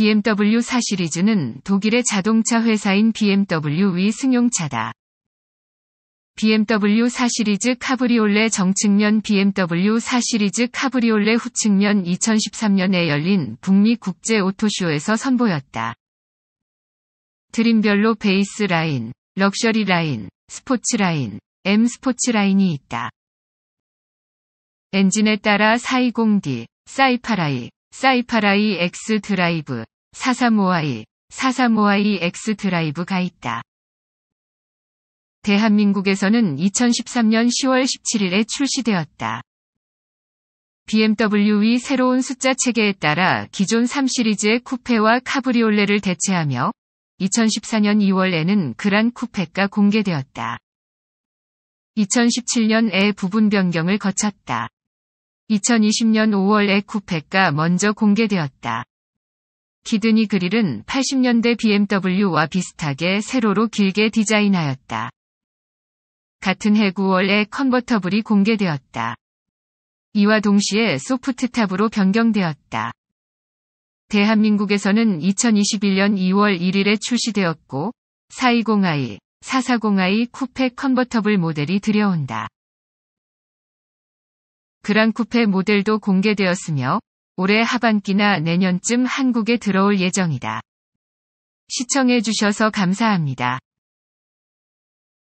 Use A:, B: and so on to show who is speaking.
A: BMW 4시리즈는 독일의 자동차 회사인 b m w 위 승용차다. BMW 4시리즈 카브리올레 정측면 BMW 4시리즈 카브리올레 후측면 2013년에 열린 북미 국제 오토쇼에서 선보였다. 드림별로 베이스 라인, 럭셔리 라인, 스포츠 라인, M 스포츠 라인이 있다. 엔진에 따라 420D, 사이파라이, 사이파라이 X 드라이브, 4 3 5아4 3 5모 X 드라이브가 있다. 대한민국에서는 2013년 10월 17일에 출시되었다. BMW의 새로운 숫자 체계에 따라 기존 3시리즈의 쿠페와 카브리올레를 대체하며 2014년 2월에는 그란 쿠페가 공개되었다. 2017년에 부분 변경을 거쳤다. 2020년 5월에 쿠페가 먼저 공개되었다. 기드니 그릴은 80년대 BMW와 비슷하게 세로로 길게 디자인하였다. 같은 해 9월에 컨버터블이 공개되었다. 이와 동시에 소프트탑으로 변경되었다. 대한민국에서는 2021년 2월 1일에 출시되었고 420i, 440i 쿠페 컨버터블 모델이 들여온다. 그랑쿠페 모델도 공개되었으며 올해 하반기나 내년쯤 한국에 들어올 예정이다. 시청해주셔서 감사합니다.